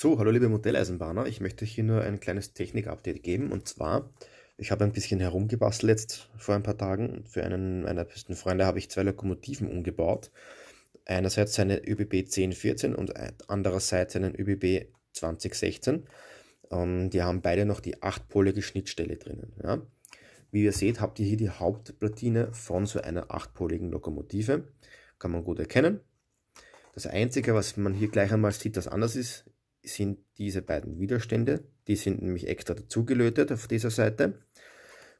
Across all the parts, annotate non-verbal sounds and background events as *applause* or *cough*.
So, hallo liebe Modelleisenbahner, ich möchte hier nur ein kleines Technik-Update geben und zwar, ich habe ein bisschen herumgebastelt jetzt vor ein paar Tagen. Für einen meiner besten Freunde habe ich zwei Lokomotiven umgebaut. Einerseits einen ÖBB 1014 und andererseits einen ÖBB 2016. Ähm, die haben beide noch die achtpolige Schnittstelle drinnen. Ja. Wie ihr seht, habt ihr hier die Hauptplatine von so einer achtpoligen Lokomotive. Kann man gut erkennen. Das Einzige, was man hier gleich einmal sieht, das anders ist, sind diese beiden Widerstände. Die sind nämlich extra dazugelötet auf dieser Seite.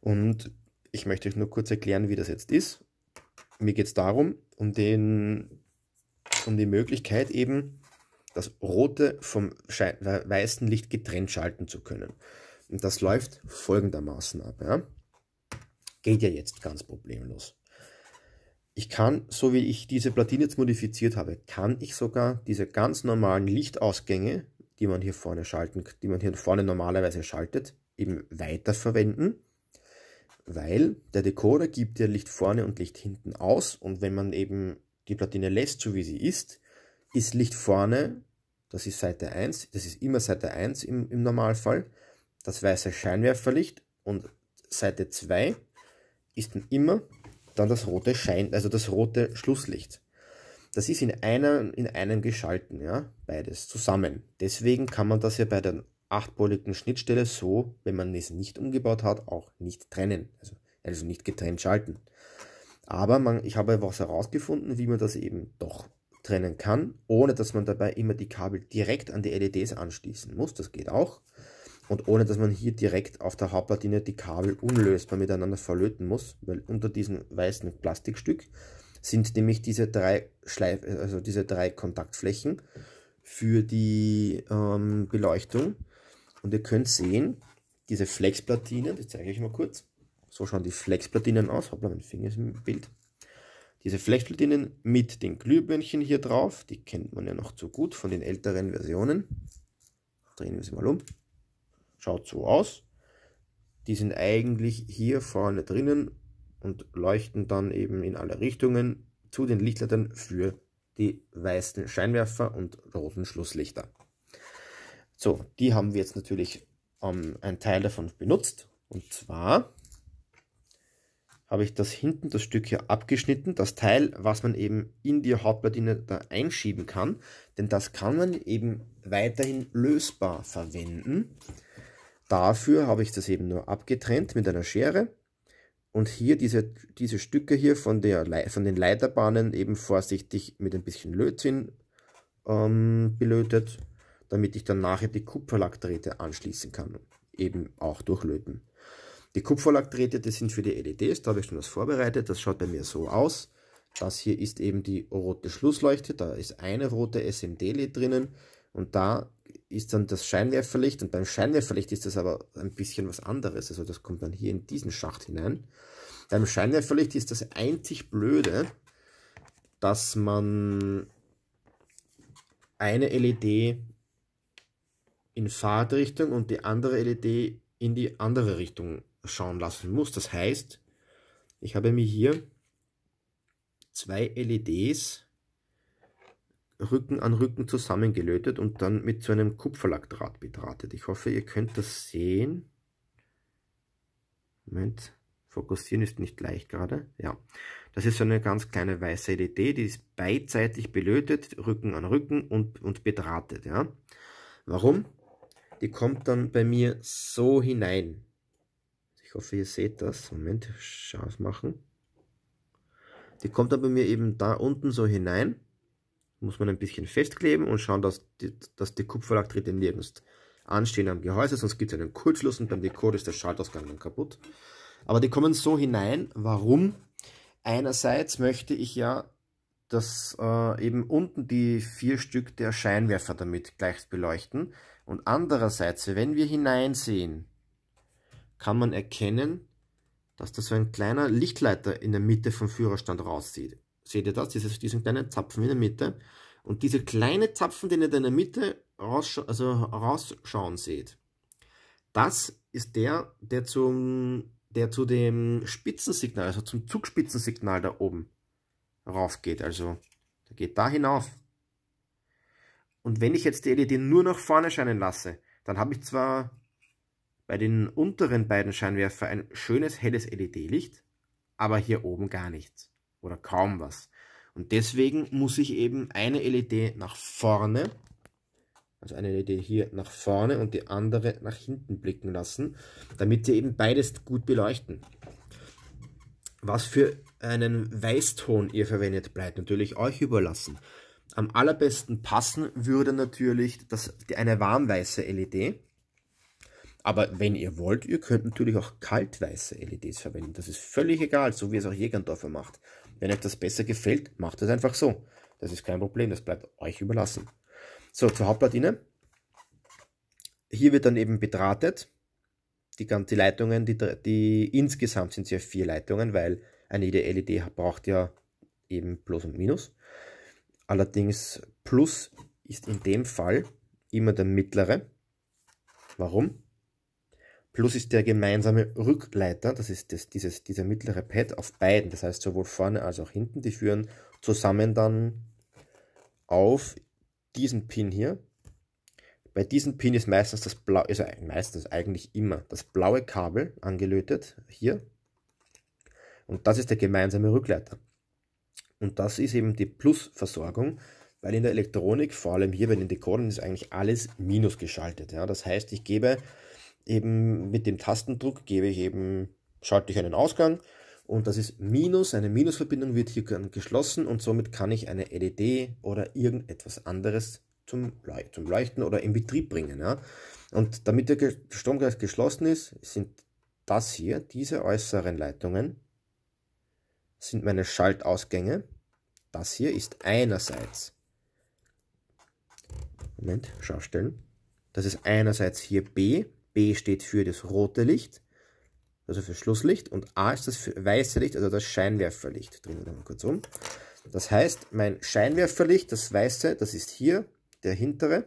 Und ich möchte euch nur kurz erklären, wie das jetzt ist. Mir geht es darum, um, den, um die Möglichkeit eben, das rote vom weißen Licht getrennt schalten zu können. Und das läuft folgendermaßen ab. Ja? Geht ja jetzt ganz problemlos. Ich kann, so wie ich diese Platine jetzt modifiziert habe, kann ich sogar diese ganz normalen Lichtausgänge, die man hier vorne schalten, die man hier vorne normalerweise schaltet, eben weiterverwenden, weil der Decoder gibt ja Licht vorne und Licht hinten aus und wenn man eben die Platine lässt, so wie sie ist, ist Licht vorne, das ist Seite 1, das ist immer Seite 1 im, im Normalfall, das weiße Scheinwerferlicht und Seite 2 ist dann immer dann das rote Schein, also das rote Schlusslicht. Das ist in einem, in einem geschalten, ja, beides zusammen. Deswegen kann man das ja bei der achtpoligen Schnittstelle so, wenn man es nicht umgebaut hat, auch nicht trennen, also, also nicht getrennt schalten. Aber man, ich habe etwas herausgefunden, wie man das eben doch trennen kann, ohne dass man dabei immer die Kabel direkt an die LEDs anschließen muss. Das geht auch und ohne dass man hier direkt auf der Hauptplatine die Kabel unlösbar miteinander verlöten muss, weil unter diesem weißen Plastikstück sind nämlich diese drei Schleif also diese drei Kontaktflächen für die ähm, Beleuchtung. Und ihr könnt sehen, diese Flexplatinen, das zeige ich mal kurz. So schauen die Flexplatinen aus. Hoppla, mein Finger ist im Bild. Diese Flexplatinen mit den Glühbirnchen hier drauf, die kennt man ja noch zu gut von den älteren Versionen. Drehen wir sie mal um. Schaut so aus. Die sind eigentlich hier vorne drinnen und leuchten dann eben in alle Richtungen zu den Lichtleitern für die weißen Scheinwerfer und roten Schlusslichter. So, die haben wir jetzt natürlich ähm, einen Teil davon benutzt. Und zwar habe ich das hinten, das Stück hier abgeschnitten, das Teil, was man eben in die Hauptplatine da einschieben kann, denn das kann man eben weiterhin lösbar verwenden. Dafür habe ich das eben nur abgetrennt mit einer Schere und hier diese, diese Stücke hier von, der, von den Leiterbahnen eben vorsichtig mit ein bisschen Lötzinn ähm, belötet, damit ich dann nachher die Kupferlackdrähte anschließen kann, eben auch durchlöten. Die Kupferlackdrähte, das sind für die LEDs, da habe ich schon was vorbereitet, das schaut bei mir so aus. Das hier ist eben die rote Schlussleuchte, da ist eine rote SMD-LED drinnen und da ist dann das Scheinwerferlicht und beim Scheinwerferlicht ist das aber ein bisschen was anderes. Also das kommt dann hier in diesen Schacht hinein. Beim Scheinwerferlicht ist das einzig Blöde, dass man eine LED in Fahrtrichtung und die andere LED in die andere Richtung schauen lassen muss. Das heißt, ich habe mir hier zwei LEDs Rücken an Rücken zusammengelötet und dann mit so einem Kupferlackdraht betratet. Ich hoffe, ihr könnt das sehen. Moment, fokussieren ist nicht leicht gerade. Ja, das ist so eine ganz kleine weiße LED, die ist beidseitig belötet, Rücken an Rücken und, und betratet. Ja. Warum? Die kommt dann bei mir so hinein. Ich hoffe, ihr seht das. Moment, scharf machen. Die kommt dann bei mir eben da unten so hinein muss man ein bisschen festkleben und schauen, dass die, dass die Kupferlaktritte nirgends anstehen am Gehäuse, sonst gibt es einen Kurzschluss und beim Dekor ist der Schaltausgang dann kaputt. Aber die kommen so hinein. Warum? Einerseits möchte ich ja, dass äh, eben unten die vier Stück der Scheinwerfer damit gleich beleuchten. Und andererseits, wenn wir hineinsehen, kann man erkennen, dass da so ein kleiner Lichtleiter in der Mitte vom Führerstand rauszieht. Seht ihr das? Dieses, diesen kleinen Zapfen in der Mitte. Und dieser kleine Zapfen, den ihr in der Mitte raussch also rausschauen seht, das ist der, der, zum, der zu dem Spitzensignal, also zum Zugspitzensignal da oben rauf geht. Also der geht da hinauf. Und wenn ich jetzt die LED nur nach vorne scheinen lasse, dann habe ich zwar bei den unteren beiden Scheinwerfer ein schönes helles LED-Licht, aber hier oben gar nichts oder kaum was. Und deswegen muss ich eben eine LED nach vorne, also eine LED hier nach vorne und die andere nach hinten blicken lassen, damit sie eben beides gut beleuchten. Was für einen Weißton ihr verwendet, bleibt natürlich euch überlassen. Am allerbesten passen würde natürlich das, eine warmweiße LED. Aber wenn ihr wollt, ihr könnt natürlich auch kaltweiße LEDs verwenden. Das ist völlig egal, so wie es auch Jägerndorfer macht. Wenn euch das besser gefällt, macht es einfach so. Das ist kein Problem, das bleibt euch überlassen. So, zur Hauptplatine. Hier wird dann eben bedrahtet. Die, die Leitungen, die, die insgesamt sind es ja vier Leitungen, weil eine jede LED braucht ja eben Plus und Minus. Allerdings Plus ist in dem Fall immer der mittlere. Warum? Plus ist der gemeinsame Rückleiter, das ist das, dieses, dieser mittlere Pad auf beiden, das heißt sowohl vorne als auch hinten, die führen zusammen dann auf diesen Pin hier. Bei diesem Pin ist meistens das blaue, also meistens eigentlich immer das blaue Kabel angelötet, hier. Und das ist der gemeinsame Rückleiter. Und das ist eben die Plusversorgung, weil in der Elektronik, vor allem hier bei den Dekodern, ist eigentlich alles minus geschaltet. Ja? Das heißt, ich gebe eben mit dem Tastendruck gebe ich eben, schalte ich einen Ausgang und das ist Minus, eine Minusverbindung wird hier geschlossen und somit kann ich eine LED oder irgendetwas anderes zum, zum Leuchten oder in Betrieb bringen. Ja. Und damit der Stromkreis geschlossen ist, sind das hier, diese äußeren Leitungen, sind meine Schaltausgänge. Das hier ist einerseits, Moment, Schaustellen, das ist einerseits hier B B steht für das rote Licht, also für Schlusslicht, und A ist das weiße Licht, also das Scheinwerferlicht. Drehen wir mal kurz um. Das heißt, mein Scheinwerferlicht, das weiße, das ist hier der hintere,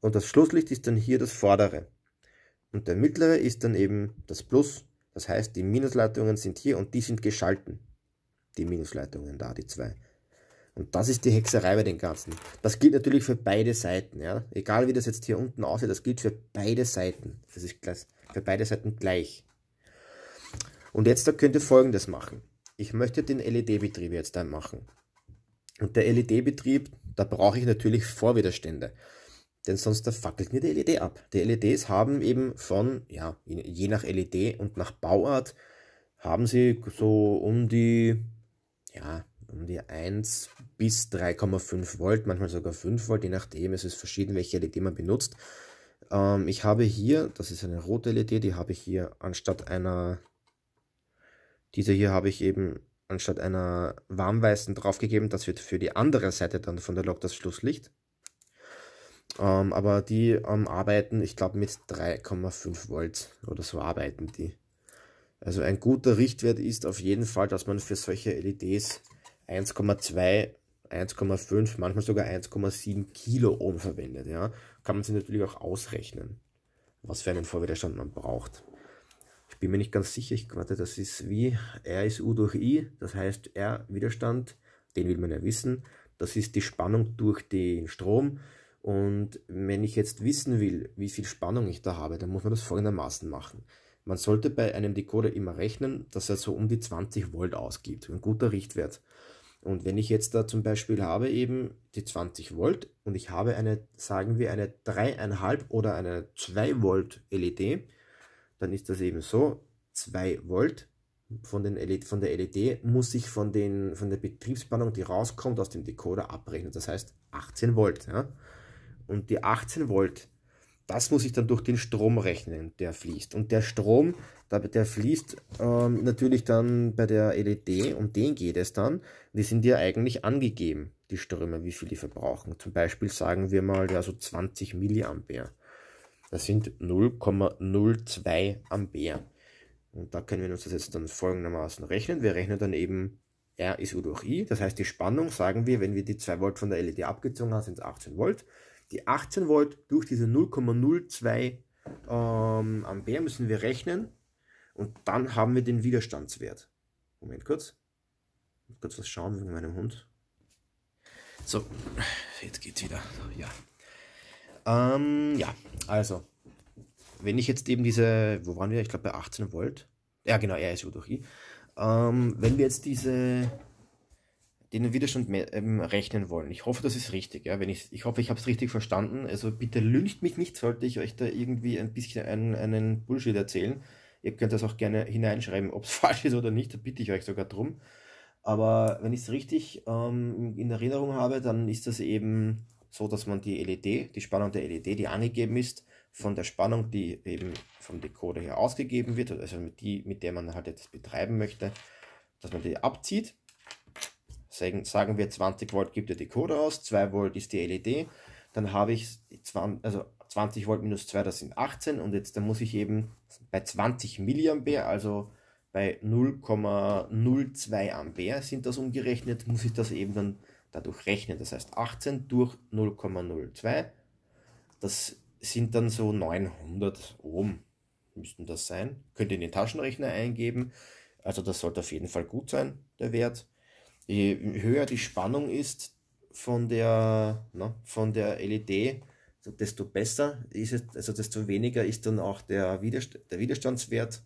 und das Schlusslicht ist dann hier das vordere. Und der mittlere ist dann eben das Plus, das heißt, die Minusleitungen sind hier und die sind geschalten. Die Minusleitungen da, die zwei. Und das ist die Hexerei bei den Ganzen. Das gilt natürlich für beide Seiten. Ja? Egal wie das jetzt hier unten aussieht, das gilt für beide Seiten. Das ist für beide Seiten gleich. Und jetzt da könnt ihr folgendes machen. Ich möchte den LED-Betrieb jetzt dann machen. Und der LED-Betrieb, da brauche ich natürlich Vorwiderstände. Denn sonst da fackelt mir die LED ab. Die LEDs haben eben von, ja, je nach LED und nach Bauart, haben sie so um die, ja, um die 1 bis 3,5 Volt, manchmal sogar 5 Volt, je nachdem, es ist verschieden, welche LED man benutzt. Ähm, ich habe hier, das ist eine rote LED, die habe ich hier anstatt einer, diese hier habe ich eben anstatt einer warmweißen draufgegeben. Das wird für die andere Seite dann von der Lok das Schlusslicht. Ähm, aber die ähm, arbeiten, ich glaube, mit 3,5 Volt oder so arbeiten die. Also ein guter Richtwert ist auf jeden Fall, dass man für solche LEDs 1,2 1,5, manchmal sogar 1,7 Kilo Ohm verwendet. Ja? Kann man sich natürlich auch ausrechnen, was für einen Vorwiderstand man braucht. Ich bin mir nicht ganz sicher, ich warte, das ist wie R ist U durch I, das heißt R Widerstand, den will man ja wissen, das ist die Spannung durch den Strom. Und wenn ich jetzt wissen will, wie viel Spannung ich da habe, dann muss man das folgendermaßen machen. Man sollte bei einem Decoder immer rechnen, dass er so um die 20 Volt ausgibt, ein guter Richtwert. Und wenn ich jetzt da zum Beispiel habe eben die 20 Volt und ich habe eine, sagen wir, eine 3,5 oder eine 2 Volt LED, dann ist das eben so, 2 Volt von, den LED, von der LED muss ich von, den, von der Betriebsspannung, die rauskommt, aus dem Decoder abrechnen. Das heißt 18 Volt. Ja? Und die 18 Volt das muss ich dann durch den Strom rechnen, der fließt. Und der Strom, der fließt ähm, natürlich dann bei der LED, um den geht es dann. Die sind ja eigentlich angegeben, die Ströme, wie viel die verbrauchen. Zum Beispiel sagen wir mal ja so 20 mA. Das sind 0,02 Ampere. Und da können wir uns das jetzt dann folgendermaßen rechnen. Wir rechnen dann eben R ist U durch I. Das heißt, die Spannung, sagen wir, wenn wir die 2 Volt von der LED abgezogen haben, sind es 18 Volt. Die 18 Volt durch diese 0,02 ähm, Ampere müssen wir rechnen und dann haben wir den Widerstandswert. Moment kurz. Kurz was schauen wegen meinem Hund. So, jetzt geht's wieder. Ja. Ähm, ja, also, wenn ich jetzt eben diese, wo waren wir? Ich glaube bei 18 Volt. Ja, genau, RSU durch I. Ähm, wenn wir jetzt diese den wir wieder schon ähm, rechnen wollen. Ich hoffe, das ist richtig. Ja? Wenn ich, ich hoffe, ich habe es richtig verstanden. Also bitte lüncht mich nicht, sollte ich euch da irgendwie ein bisschen einen, einen Bullshit erzählen. Ihr könnt das auch gerne hineinschreiben, ob es *laughs* falsch ist oder nicht. Da bitte ich euch sogar drum. Aber wenn ich es richtig ähm, in Erinnerung habe, dann ist das eben so, dass man die LED, die Spannung der LED, die angegeben ist, von der Spannung, die eben vom Decoder her ausgegeben wird, also mit, die, mit der man halt jetzt betreiben möchte, dass man die abzieht sagen wir 20 Volt gibt der Decoder aus, 2 Volt ist die LED, dann habe ich 20, also 20 Volt minus 2, das sind 18 und jetzt dann muss ich eben bei 20 Milliampere, also bei 0,02 Ampere sind das umgerechnet, muss ich das eben dann dadurch rechnen. Das heißt 18 durch 0,02, das sind dann so 900 Ohm müssten das sein. Könnt ihr in den Taschenrechner eingeben. Also das sollte auf jeden Fall gut sein, der Wert je höher die Spannung ist von der, na, ne, von der LED, desto besser ist es, also desto weniger ist dann auch der, Widerst der Widerstandswert,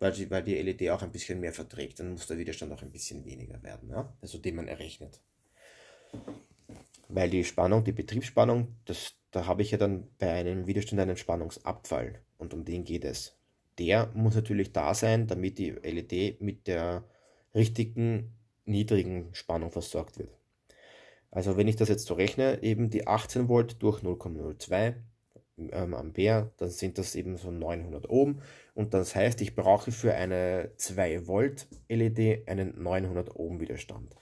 weil die, weil die LED auch ein bisschen mehr verträgt. Dann muss der Widerstand auch ein bisschen weniger werden, ja? also den man errechnet. Weil die Spannung, die Betriebsspannung, das, da habe ich ja dann bei einem Widerstand einen Spannungsabfall und um den geht es. Der muss natürlich da sein, damit die LED mit der richtigen niedrigen Spannung versorgt wird. Also wenn ich das jetzt so rechne, eben die 18 Volt durch 0,02 ähm, Ampere, dann sind das eben so 900 Ohm und das heißt, ich brauche für eine 2 Volt LED einen 900 Ohm Widerstand.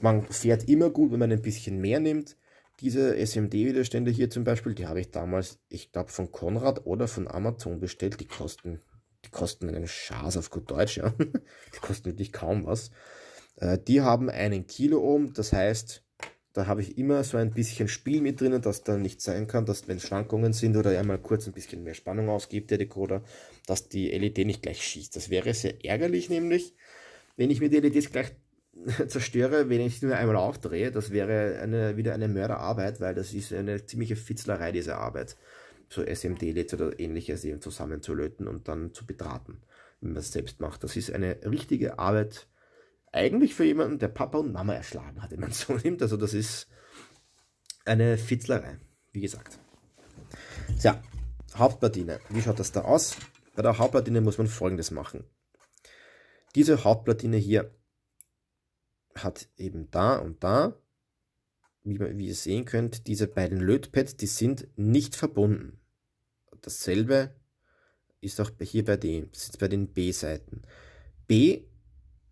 Man fährt immer gut, wenn man ein bisschen mehr nimmt. Diese SMD-Widerstände hier zum Beispiel, die habe ich damals, ich glaube, von Konrad oder von Amazon bestellt. Die kosten, die kosten einen Schaß auf gut Deutsch, ja. *laughs* Die kosten wirklich kaum was. Äh, die haben einen Kiloohm, das heißt, da habe ich immer so ein bisschen Spiel mit drinnen, dass dann nicht sein kann, dass wenn Schwankungen sind oder einmal kurz ein bisschen mehr Spannung ausgibt, der Decoder, dass die LED nicht gleich schießt. Das wäre sehr ärgerlich, nämlich, wenn ich mir die LEDs gleich *laughs* zerstöre, wenn ich nur einmal aufdrehe. Das wäre eine, wieder eine Mörderarbeit, weil das ist eine ziemliche Fitzlerei, diese Arbeit. So SMD-LEDs oder ähnliches eben zusammenzulöten und dann zu betraten, wenn man es selbst macht. Das ist eine richtige Arbeit, eigentlich für jemanden, der Papa und Mama erschlagen hat, wenn man *laughs* so nimmt. Also das ist eine Fitzlerei, wie gesagt. Tja, Hauptplatine. Wie schaut das da aus? Bei der Hauptplatine muss man folgendes machen. Diese Hauptplatine hier hat eben da und da, wie, man, wie ihr sehen könnt, diese beiden Lötpads, die sind nicht verbunden. Dasselbe ist auch hier bei dem, den B-Seiten. B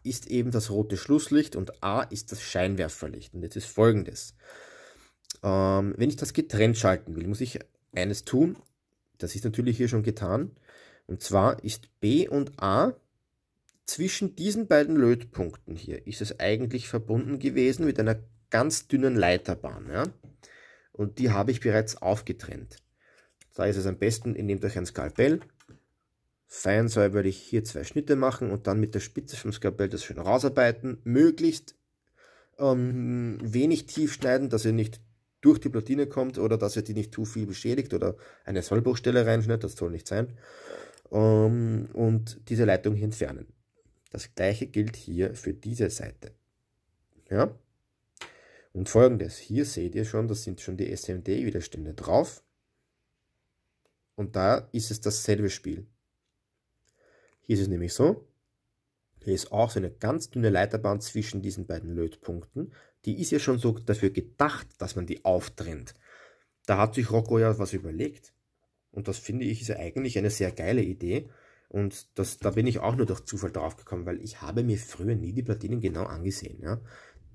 ist eben das rote Schlusslicht und A ist das Scheinwerferlicht. Und jetzt ist folgendes. Ähm, wenn ich das getrennt schalten will, muss ich eines tun. Das ist natürlich hier schon getan. Und zwar ist B und A zwischen diesen beiden Lötpunkten hier, ist es eigentlich verbunden gewesen mit einer ganz dünnen Leiterbahn. Ja? Und die habe ich bereits aufgetrennt. Da ist es am besten, ihr nehmt euch ein Skalpell, Fein soll würde ich hier zwei Schnitte machen und dann mit der Spitze vom Skalpell das schön rausarbeiten. Möglichst ähm, wenig tief schneiden, dass ihr nicht durch die Platine kommt oder dass ihr die nicht zu viel beschädigt oder eine Sollbruchstelle reinschneidet, das soll nicht sein. Ähm, und diese Leitung hier entfernen. Das gleiche gilt hier für diese Seite. Ja? Und folgendes, hier seht ihr schon, das sind schon die SMD-Widerstände drauf. Und da ist es dasselbe Spiel. Hier ist es nämlich so, hier ist auch so eine ganz dünne Leiterbahn zwischen diesen beiden Lötpunkten. Die ist ja schon so dafür gedacht, dass man die auftrennt. Da hat sich Rocco ja was überlegt. Und das finde ich ist ja eigentlich eine sehr geile Idee. Und das, da bin ich auch nur durch Zufall draufgekommen, weil ich habe mir früher nie die Platinen genau angesehen. Ja?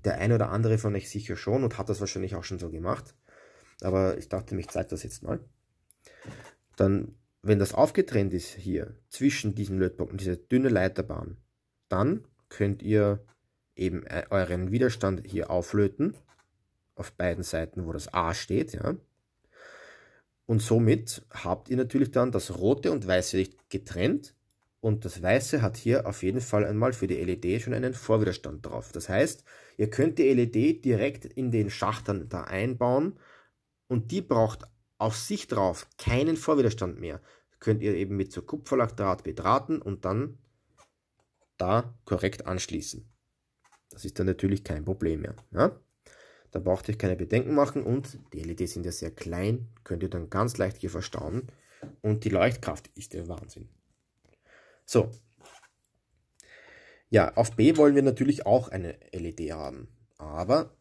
Der eine oder andere von euch sicher schon und hat das wahrscheinlich auch schon so gemacht. Aber ich dachte mir, ich zeige das jetzt mal. Dann wenn das aufgetrennt ist hier zwischen diesen Lötpunkten, diese dünne Leiterbahn, dann könnt ihr eben äh, euren Widerstand hier auflöten, auf beiden Seiten, wo das A steht. Ja. Und somit habt ihr natürlich dann das rote und weiße Licht getrennt. Und das weiße hat hier auf jeden Fall einmal für die LED schon einen Vorwiderstand drauf. Das heißt, ihr könnt die LED direkt in den Schachtern da einbauen und die braucht auf sich drauf keinen Vorwiderstand mehr, könnt ihr eben mit so Kupferlackdraht bedrahten und dann da korrekt anschließen. Das ist dann natürlich kein Problem mehr. Ja? Da braucht ihr keine Bedenken machen und die LEDs sind ja sehr klein, könnt ihr dann ganz leicht hier verstauen und die Leuchtkraft ist der Wahnsinn. So. Ja, auf B wollen wir natürlich auch eine LED haben, aber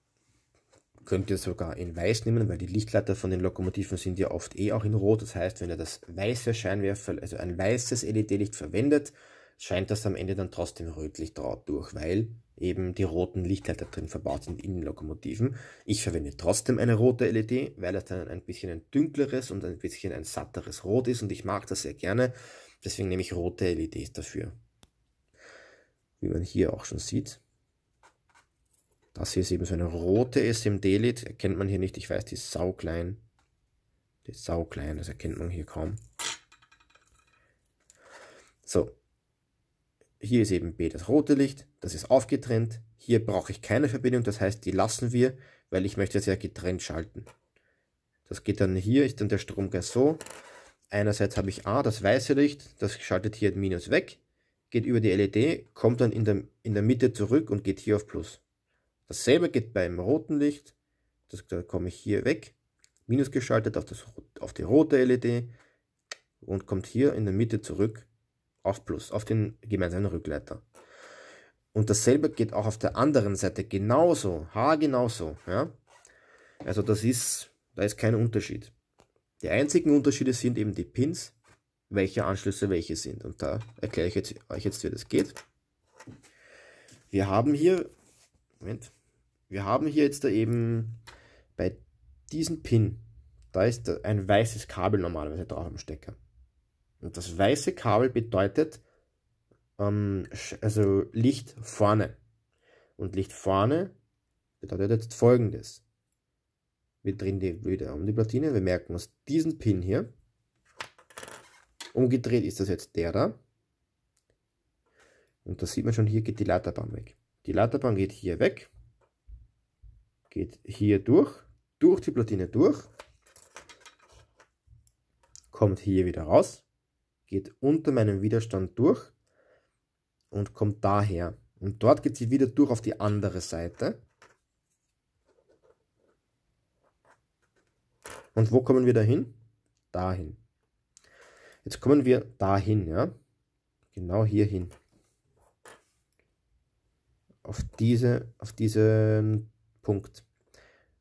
könnt ihr sogar in weiß nehmen, weil die Lichtleiter von den Lokomotiven sind ja oft eh auch in rot. Das heißt, wenn ihr das weiße Scheinwerfer, also ein weißes LED-Licht verwendet, scheint das am Ende dann trotzdem rötlich durch, weil eben die roten Lichtleiter drin verbaut sind in den Lokomotiven. Ich verwende trotzdem eine rote LED, weil das dann ein bisschen ein dünkleres und ein bisschen ein satteres Rot ist und ich mag das sehr gerne. Deswegen nehme ich rote LEDs dafür. Wie man hier auch schon sieht. Das hier ist eben so eine rote SMD-Lid. Erkennt man hier nicht. Ich weiß, die ist sauklein. Die ist sauklein, das erkennt man hier kaum. So. Hier ist eben B das rote Licht. Das ist aufgetrennt. Hier brauche ich keine Verbindung. Das heißt, die lassen wir, weil ich möchte es ja getrennt schalten. Das geht dann hier, ist dann der Stromkreis so. Einerseits habe ich A, das weiße Licht, das schaltet hier Minus weg, geht über die LED, kommt dann in der, in der Mitte zurück und geht hier auf Plus. Dasselbe geht beim roten Licht. Das, da komme ich hier weg, minus geschaltet auf, das, auf die rote LED und kommt hier in der Mitte zurück auf Plus, auf den gemeinsamen Rückleiter. Und dasselbe geht auch auf der anderen Seite genauso, haargenauso. Ja? Also das ist, da ist kein Unterschied. Die einzigen Unterschiede sind eben die Pins, welche Anschlüsse welche sind. Und da erkläre ich jetzt, euch jetzt, wie das geht. Wir haben hier, Moment, wir haben hier jetzt da eben bei diesem Pin, da ist ein weißes Kabel normalerweise drauf am Stecker. Und das weiße Kabel bedeutet ähm, also Licht vorne. Und Licht vorne bedeutet jetzt folgendes. Wir drehen die wieder um die Platine, wir merken uns diesen Pin hier. Umgedreht ist das jetzt der da. Und da sieht man schon, hier geht die Leiterbahn weg. Die Leiterbahn geht hier weg, geht hier durch, durch die Platine durch, kommt hier wieder raus, geht unter meinem Widerstand durch und kommt daher. Und dort geht sie wieder durch auf die andere Seite. Und wo kommen wir dahin? Dahin. Jetzt kommen wir dahin, ja? Genau hierhin. Auf, diese, auf diesen Punkt.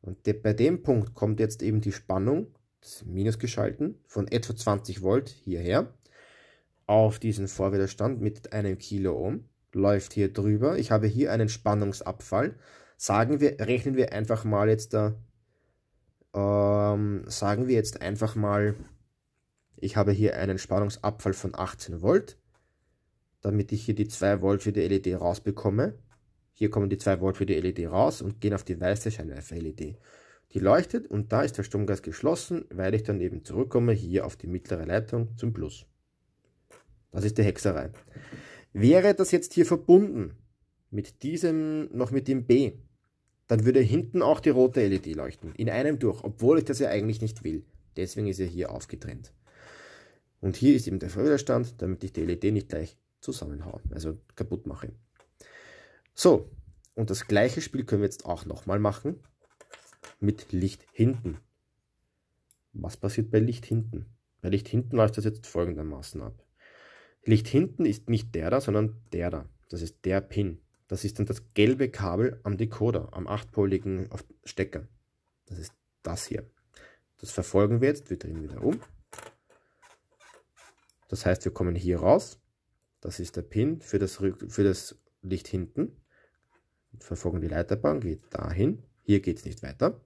Und de bei dem Punkt kommt jetzt eben die Spannung, das Minus geschalten, von etwa 20 Volt hierher auf diesen Vorwiderstand mit einem Kiloohm, läuft hier drüber. Ich habe hier einen Spannungsabfall. Sagen wir, rechnen wir einfach mal jetzt da, ähm, sagen wir jetzt einfach mal, ich habe hier einen Spannungsabfall von 18 Volt, damit ich hier die 2 Volt für die LED rausbekomme. Hier kommen die 2 Volt für die LED raus und gehen auf die weiße Scheinwerfer-LED. E die leuchtet und da ist der Stromkreis geschlossen, weil ich dann eben zurückkomme hier auf die mittlere Leitung zum Plus. Das ist die Hexerei. Wäre das jetzt hier verbunden mit diesem, noch mit dem B, dann würde hinten auch die rote LED leuchten. In einem durch, obwohl ich das ja eigentlich nicht will. Deswegen ist er hier aufgetrennt. Und hier ist eben der Förderstand, damit ich die LED nicht gleich zusammenhaue, also kaputt mache. So, und das gleiche Spiel können wir jetzt auch nochmal machen mit Licht hinten. Was passiert bei Licht hinten? Bei Licht hinten läuft das jetzt folgendermaßen ab. Licht hinten ist nicht der da, sondern der da. Das ist der Pin. Das ist dann das gelbe Kabel am Decoder, am achtpoligen Stecker. Das ist das hier. Das verfolgen wir jetzt. Wir drehen wieder um. Das heißt, wir kommen hier raus. Das ist der Pin für das, für das Licht hinten verfolgen die Leiterbahn, geht dahin. Hier geht es nicht weiter.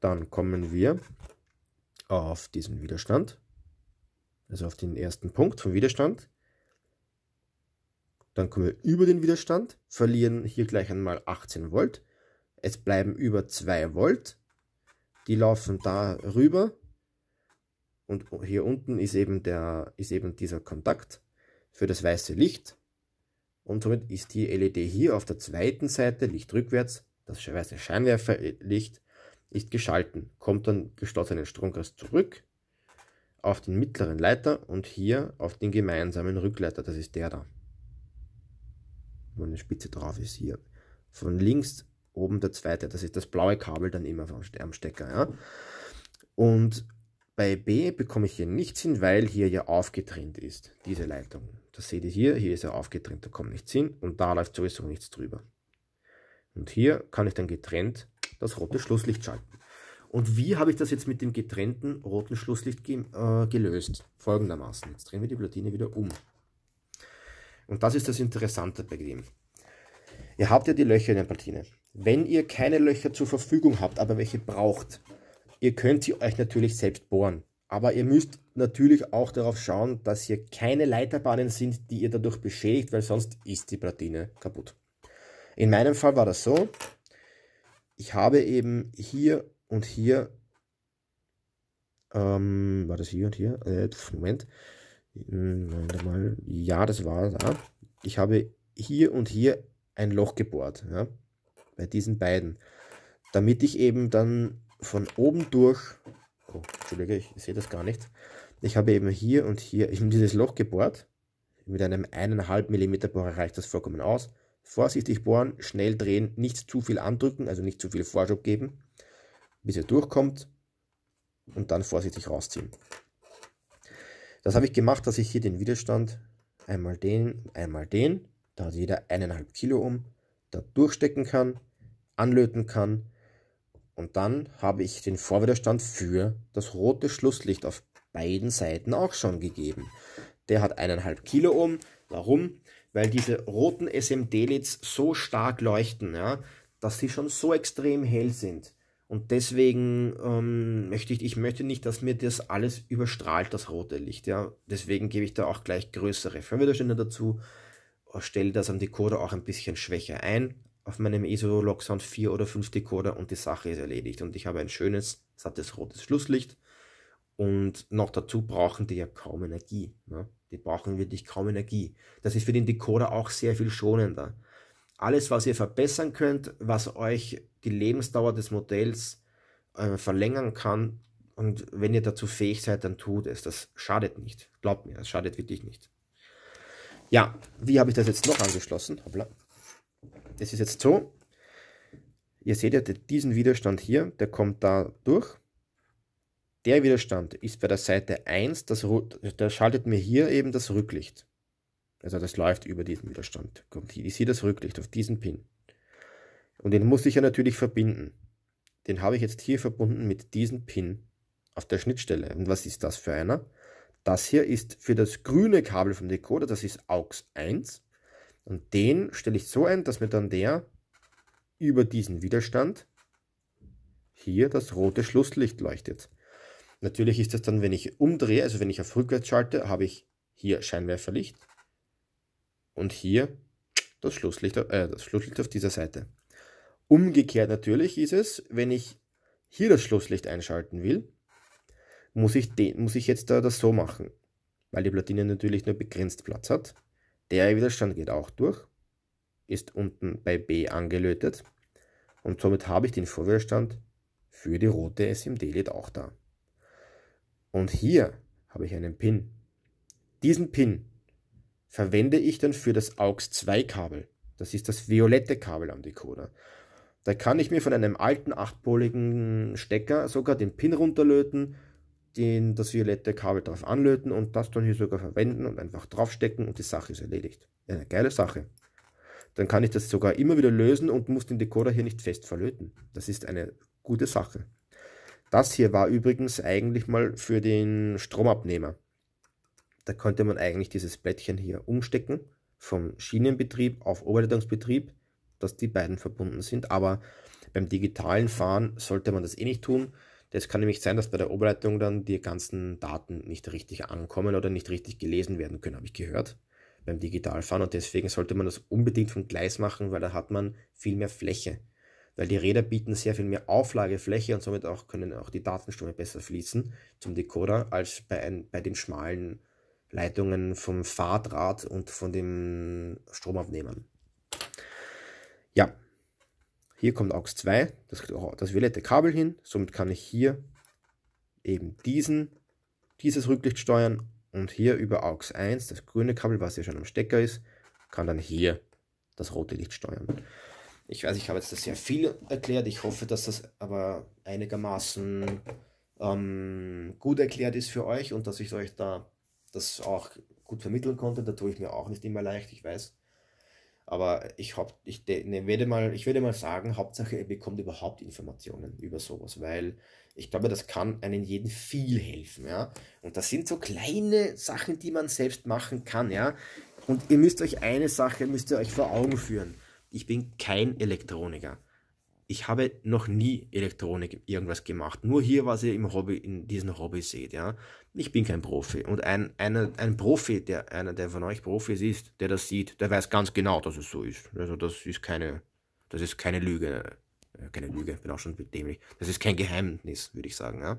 Dann kommen wir auf diesen Widerstand, also auf den ersten Punkt vom Widerstand. Dann kommen wir über den Widerstand, verlieren hier gleich einmal 18 Volt. Es bleiben über 2 Volt. Die laufen da rüber. Und hier unten ist eben, der, ist eben dieser Kontakt für das weiße Licht und somit ist die LED hier auf der zweiten Seite, Licht rückwärts, das weiße Scheinwerferlicht, ist geschalten, kommt dann geschlossenen Stromkreis zurück auf den mittleren Leiter und hier auf den gemeinsamen Rückleiter, das ist der da, wo eine Spitze drauf ist hier. Von links oben der zweite, das ist das blaue Kabel dann immer vom Stecker. Ja? Und bei B bekomme ich hier nichts hin, weil hier ja aufgetrennt ist, diese Leitung. Das seht ihr hier, hier ist er aufgetrennt, da kommt nichts hin und da läuft sowieso nichts drüber. Und hier kann ich dann getrennt das rote Schlusslicht schalten. Und wie habe ich das jetzt mit dem getrennten roten Schlusslicht ge äh, gelöst? Folgendermaßen. Jetzt drehen wir die Platine wieder um. Und das ist das Interessante bei dem. Ihr habt ja die Löcher in der Platine. Wenn ihr keine Löcher zur Verfügung habt, aber welche braucht, ihr könnt sie euch natürlich selbst bohren. Aber ihr müsst natürlich auch darauf schauen, dass hier keine Leiterbahnen sind, die ihr dadurch beschädigt, weil sonst ist die Platine kaputt. In meinem Fall war das so. Ich habe eben hier und hier, ähm, war das hier und hier? Äh, Moment. Hm, ja, das war da. Ich habe hier und hier ein Loch gebohrt. Ja, bei diesen beiden. Damit ich eben dann von oben durch oh, Entschuldige, ich sehe das gar nicht. Ich habe eben hier und hier, ich dieses Loch gebohrt. Mit einem 1,5 mm Bohrer reicht das vollkommen aus. Vorsichtig bohren, schnell drehen, nicht zu viel andrücken, also nicht zu viel Vorschub geben, bis er durchkommt und dann vorsichtig rausziehen. Das habe ich gemacht, dass ich hier den Widerstand einmal den, einmal den, da hat jeder 1,5 Kilo um, da durchstecken kann, anlöten kann, und dann habe ich den Vorwiderstand für das rote Schlusslicht auf beiden Seiten auch schon gegeben. Der hat eineinhalb Kilo Ohm. Warum? Weil diese roten smd lids e so stark leuchten, ja, dass sie schon so extrem hell sind. Und deswegen ähm, möchte ich, ich möchte nicht, dass mir das alles überstrahlt, das rote Licht. Ja. Deswegen gebe ich da auch gleich größere Fernwiderstände dazu, äh, stelle das am Decoder auch ein bisschen schwächer ein, auf meinem ESO Loxound 4 oder 5 Decoder und die Sache ist erledigt. Und ich habe ein schönes, sattes rotes Schlusslicht. Und noch dazu brauchen die ja kaum Energie. Ne? Die brauchen wirklich kaum Energie. Das ist für den Decoder auch sehr viel schonender. Alles, was ihr verbessern könnt, was euch die Lebensdauer des Modells äh, verlängern kann, und wenn ihr dazu fähig seid, dann tut es. Das schadet nicht. Glaubt mir, das schadet wirklich nicht. Ja, wie habe ich das jetzt noch angeschlossen? Hoppla das ist jetzt so, ihr seht ja diesen Widerstand hier, der kommt da durch. Der Widerstand ist bei der Seite 1, das, der schaltet mir hier eben das Rücklicht. Also das läuft über diesen Widerstand. Kommt hier, ich sehe das Rücklicht auf diesen Pin. Und den muss ich ja natürlich verbinden. Den habe ich jetzt hier verbunden mit diesem Pin auf der Schnittstelle. Und was ist das für einer? Das hier ist für das grüne Kabel vom Decoder, das ist AUX 1. Und den stelle ich so ein, dass mir dann der über diesen Widerstand hier das rote Schlusslicht leuchtet. Natürlich ist das dann, wenn ich umdrehe, also wenn ich auf rückwärts schalte, habe ich hier Scheinwerferlicht und hier das Schlusslicht, äh, das Schlusslicht auf dieser Seite. Umgekehrt natürlich ist es, wenn ich hier das Schlusslicht einschalten will, muss ich, den, muss ich jetzt da das so machen, weil die Platine natürlich nur begrenzt Platz hat. Der Widerstand geht auch durch, ist unten bei B angelötet und somit habe ich den Vorwiderstand für die rote SMD-Led auch da. Und hier habe ich einen Pin. Diesen Pin verwende ich dann für das AUX2-Kabel. Das ist das violette Kabel am Decoder. Da kann ich mir von einem alten achtpoligen Stecker sogar den Pin runterlöten den, das violette Kabel drauf anlöten und das dann hier sogar verwenden und einfach draufstecken und die Sache ist erledigt. eine geile Sache. Dann kann ich das sogar immer wieder lösen und muss den Decoder hier nicht fest verlöten. Das ist eine gute Sache. Das hier war übrigens eigentlich mal für den Stromabnehmer. Da konnte man eigentlich dieses Blättchen hier umstecken vom Schienenbetrieb auf Oberleitungsbetrieb, dass die beiden verbunden sind. Aber beim digitalen Fahren sollte man das eh nicht tun das kann nämlich sein, dass bei der Oberleitung dann die ganzen Daten nicht richtig ankommen oder nicht richtig gelesen werden können, habe ich gehört, beim Digitalfahren. Und deswegen sollte man das unbedingt vom Gleis machen, weil da hat man viel mehr Fläche. Weil die Räder bieten sehr viel mehr Auflagefläche und somit auch können auch die Datenströme besser fließen zum Decoder als bei, ein, bei den schmalen Leitungen vom Fahrdraht und von den Stromaufnehmern. Ja, hier kommt AUX 2, das, oh, das violette Kabel hin. Somit kann ich hier eben diesen, dieses Rücklicht steuern. Und hier über AUX 1, das grüne Kabel, was hier schon am Stecker ist, kann dann hier das rote Licht steuern. Ich weiß, ich habe jetzt das sehr viel erklärt. Ich hoffe, dass das aber einigermaßen ähm, gut erklärt ist für euch und dass ich euch da das auch gut vermitteln konnte. Da tue ich mir auch nicht immer leicht, ich weiß. Aber ich, hab, ich, ne, werde mal, ich werde mal sagen, Hauptsache er bekommt überhaupt Informationen über sowas, weil ich glaube, das kann einen jeden viel helfen. Ja? Und das sind so kleine Sachen, die man selbst machen kann. Ja? Und ihr müsst euch eine Sache, müsst ihr euch vor Augen führen. Ich bin kein Elektroniker ich habe noch nie Elektronik irgendwas gemacht. Nur hier, was ihr im Hobby, in diesem Hobby seht, ja. Ich bin kein Profi. Und ein, eine, ein Profi, der einer, der von euch Profis ist, der das sieht, der weiß ganz genau, dass es so ist. Also das ist keine, das ist keine Lüge. Äh, keine Lüge, bin auch schon dämlich. Das ist kein Geheimnis, würde ich sagen. Ja?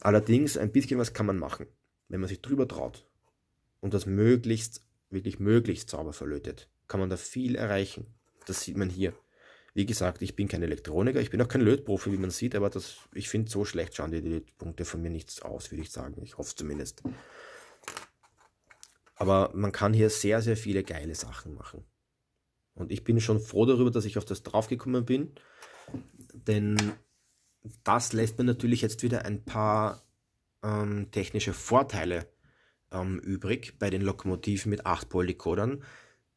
Allerdings, ein bisschen was kann man machen, wenn man sich drüber traut und das möglichst, wirklich möglichst sauber verlötet, kann man da viel erreichen. Das sieht man hier. Wie gesagt, ich bin kein Elektroniker, ich bin auch kein Lötprofi, wie man sieht, aber das, ich finde, so schlecht schauen die Lötpunkte von mir nichts aus, würde ich sagen. Ich hoffe zumindest. Aber man kann hier sehr, sehr viele geile Sachen machen. Und ich bin schon froh darüber, dass ich auf das draufgekommen bin, denn das lässt mir natürlich jetzt wieder ein paar ähm, technische Vorteile ähm, übrig bei den Lokomotiven mit 8-Pol-Decodern,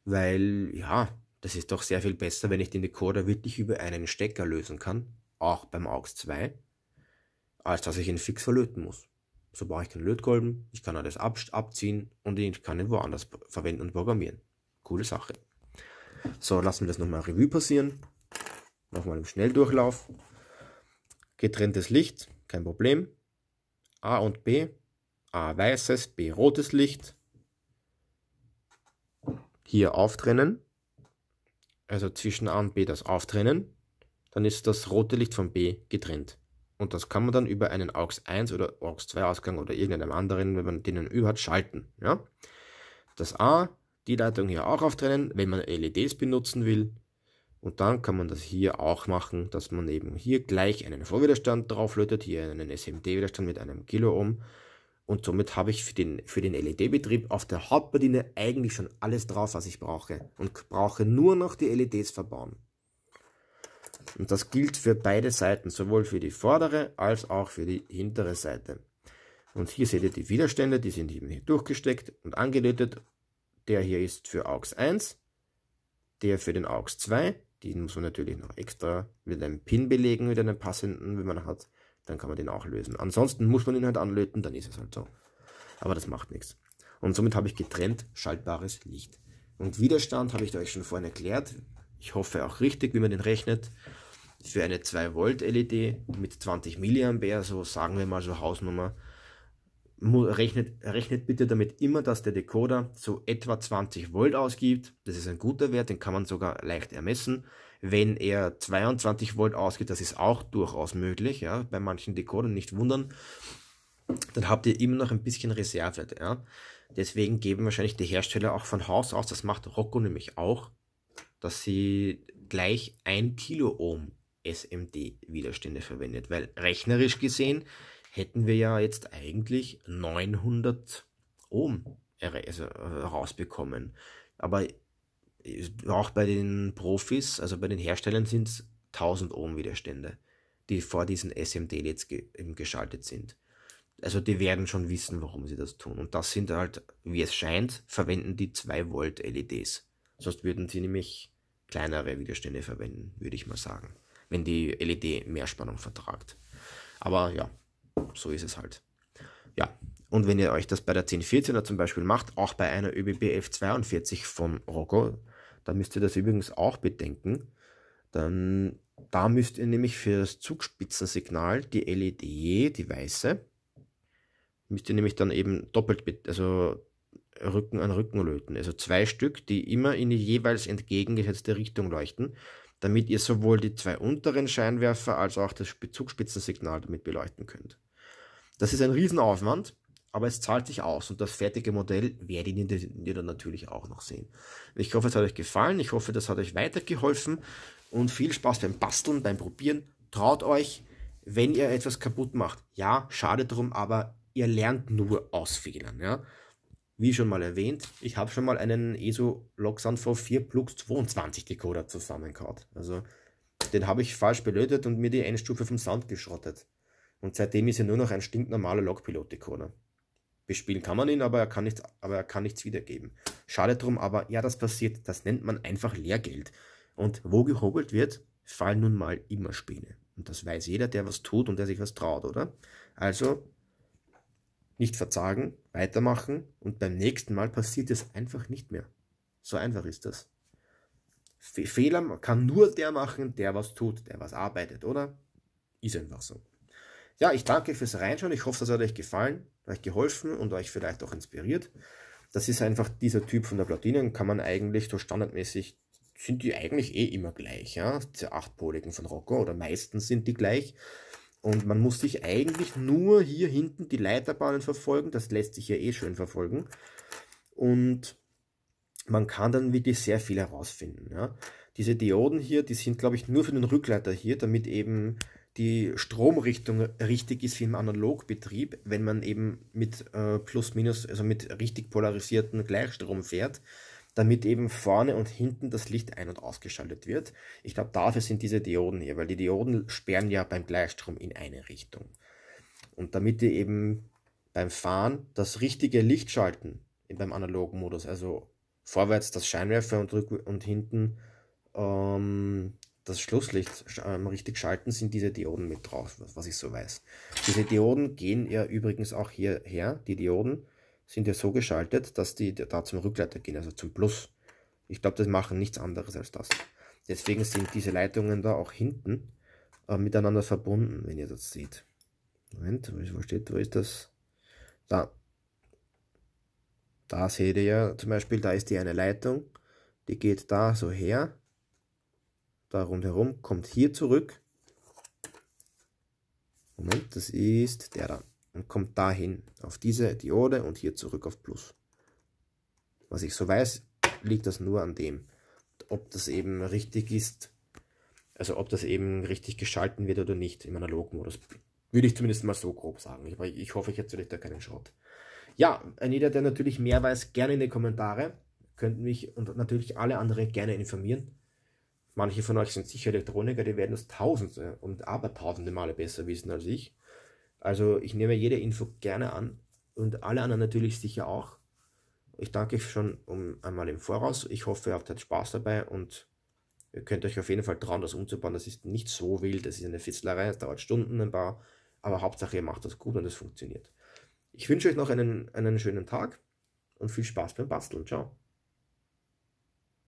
weil ja, das ist doch sehr viel besser, wenn ich den Decoder wirklich über einen Stecker lösen kann, auch beim AUX 2, als dass ich ihn fix verlöten muss. So brauche ich keinen Lötkolben, ich kann alles ab abziehen und ich kann ihn woanders verwenden und programmieren. Coole Sache. So, lassen wir das nochmal Revue passieren. Nochmal im Schnelldurchlauf. Getrenntes Licht, kein Problem. A und B. A weißes, B rotes Licht. Hier auftrennen also zwischen A und B das auftrennen, dann ist das rote Licht von B getrennt. Und das kann man dann über einen AUX 1 oder AUX 2 Ausgang oder irgendeinem anderen, wenn man den über hat, schalten. Ja? Das A, die Leitung hier auch auftrennen, wenn man LEDs benutzen will. Und dann kann man das hier auch machen, dass man eben hier gleich einen Vorwiderstand drauflötet, hier einen SMD-Widerstand mit einem Kiloohm und somit habe ich für den, für den LED-Betrieb auf der Hauptbediene eigentlich schon alles drauf, was ich brauche. Und brauche nur noch die LEDs verbauen. Und das gilt für beide Seiten, sowohl für die vordere als auch für die hintere Seite. Und hier seht ihr die Widerstände, die sind eben hier durchgesteckt und angelötet. Der hier ist für AUX 1, der für den AUX 2. Den muss man natürlich noch extra mit einem Pin belegen, mit einem passenden, wenn man hat dann kann man den auch lösen. Ansonsten muss man ihn halt anlöten, dann ist es halt so. Aber das macht nichts. Und somit habe ich getrennt schaltbares Licht. Und Widerstand habe ich euch schon vorhin erklärt. Ich hoffe auch richtig, wie man den rechnet. Für eine 2 Volt LED mit 20 mA, so sagen wir mal so Hausnummer, rechnet, rechnet bitte damit immer, dass der Decoder so etwa 20 Volt ausgibt. Das ist ein guter Wert, den kann man sogar leicht ermessen wenn er 22 Volt ausgeht, das ist auch durchaus möglich, ja, bei manchen Dekoden nicht wundern, dann habt ihr immer noch ein bisschen Reserve, ja. Deswegen geben wahrscheinlich die Hersteller auch von Haus aus, das macht Rocco nämlich auch, dass sie gleich 1 Kiloohm SMD-Widerstände verwendet, weil rechnerisch gesehen hätten wir ja jetzt eigentlich 900 Ohm äh, also, äh, rausbekommen. Aber auch bei den Profis, also bei den Herstellern sind es 1000 Ohm Widerstände, die vor diesen SMD-LEDs ge geschaltet sind. Also die werden schon wissen, warum sie das tun. Und das sind halt, wie es scheint, verwenden die 2 Volt LEDs. Sonst würden sie nämlich kleinere Widerstände verwenden, würde ich mal sagen. Wenn die LED mehr Spannung vertragt. Aber ja, so ist es halt. Ja, und wenn ihr euch das bei der 1014er zum Beispiel macht, auch bei einer ÖBB F42 von Rocco, dann müsst ihr das übrigens auch bedenken. Dann, da müsst ihr nämlich für das Zugspitzensignal die LED, die weiße, müsst ihr nämlich dann eben doppelt, also Rücken an Rücken löten. Also zwei Stück, die immer in die jeweils entgegengesetzte Richtung leuchten, damit ihr sowohl die zwei unteren Scheinwerfer als auch das Zugspitzensignal damit beleuchten könnt. Das ist ein Riesenaufwand aber es zahlt sich aus und das fertige Modell werdet ihr dann natürlich auch noch sehen. Ich hoffe, es hat euch gefallen, ich hoffe, das hat euch weitergeholfen und viel Spaß beim Basteln, beim Probieren. Traut euch, wenn ihr etwas kaputt macht. Ja, schade drum, aber ihr lernt nur aus Fehlern. Ja? Wie schon mal erwähnt, ich habe schon mal einen ESO Loxan V4 Plux 22 Decoder zusammengehauen. Also den habe ich falsch belötet und mir die Endstufe vom Sound geschrottet. Und seitdem ist er nur noch ein stinknormaler Logpilot-Decoder. Bespielen kann man ihn, aber er kann nichts, aber er kann nichts wiedergeben. Schade drum, aber ja, das passiert. Das nennt man einfach Lehrgeld. Und wo gehobelt wird, fallen nun mal immer Späne. Und das weiß jeder, der was tut und der sich was traut, oder? Also nicht verzagen, weitermachen und beim nächsten Mal passiert es einfach nicht mehr. So einfach ist das. Fehler kann nur der machen, der was tut, der was arbeitet, oder? Ist einfach so. Ja, ich danke fürs Reinschauen. Ich hoffe, das hat euch gefallen, euch geholfen und euch vielleicht auch inspiriert. Das ist einfach dieser Typ von der Platine. kann man eigentlich so standardmäßig, sind die eigentlich eh immer gleich, ja, die achtpoligen von Rocco oder meistens sind die gleich. Und man muss sich eigentlich nur hier hinten die Leiterbahnen verfolgen, das lässt sich ja eh schön verfolgen. Und man kann dann wirklich sehr viel herausfinden, ja. Diese Dioden hier, die sind glaube ich nur für den Rückleiter hier, damit eben die Stromrichtung richtig ist wie im Analogbetrieb, wenn man eben mit äh, plus minus, also mit richtig polarisierten Gleichstrom fährt, damit eben vorne und hinten das Licht ein- und ausgeschaltet wird. Ich glaube, dafür sind diese Dioden hier, weil die Dioden sperren ja beim Gleichstrom in eine Richtung. Und damit die eben beim Fahren das richtige Licht schalten, beim analogen Modus, also vorwärts das Scheinwerfer und, rück und hinten ähm, das Schlusslicht ähm, richtig schalten, sind diese Dioden mit drauf, was ich so weiß. Diese Dioden gehen ja übrigens auch hierher. Die Dioden sind ja so geschaltet, dass die da zum Rückleiter gehen, also zum Plus. Ich glaube, das machen nichts anderes als das. Deswegen sind diese Leitungen da auch hinten äh, miteinander verbunden, wenn ihr das seht. Moment, wo steht, wo ist das? Da. Da seht ihr ja zum Beispiel, da ist die eine Leitung, die geht da so her da rundherum, kommt hier zurück. Moment, das ist der da. Und kommt dahin, auf diese Diode und hier zurück auf Plus. Was ich so weiß, liegt das nur an dem. Ob das eben richtig ist, also ob das eben richtig geschalten wird oder nicht im Analogmodus, würde ich zumindest mal so grob sagen. Ich, hoffe, ich erzähle da keinen Schrott. Ja, ein jeder, der natürlich mehr weiß, gerne in die Kommentare. Könnt mich und natürlich alle anderen gerne informieren. Manche von euch sind sicher Elektroniker, die werden das tausende und abertausende Male besser wissen als ich. Also ich nehme jede Info gerne an und alle anderen natürlich sicher auch. Ich danke euch schon um einmal im Voraus. Ich hoffe, ihr habt halt Spaß dabei und ihr könnt euch auf jeden Fall trauen, das umzubauen. Das ist nicht so wild, das ist eine Fitzlerei, es dauert Stunden ein paar, aber Hauptsache ihr macht das gut und es funktioniert. Ich wünsche euch noch einen, einen schönen Tag und viel Spaß beim Basteln. Ciao.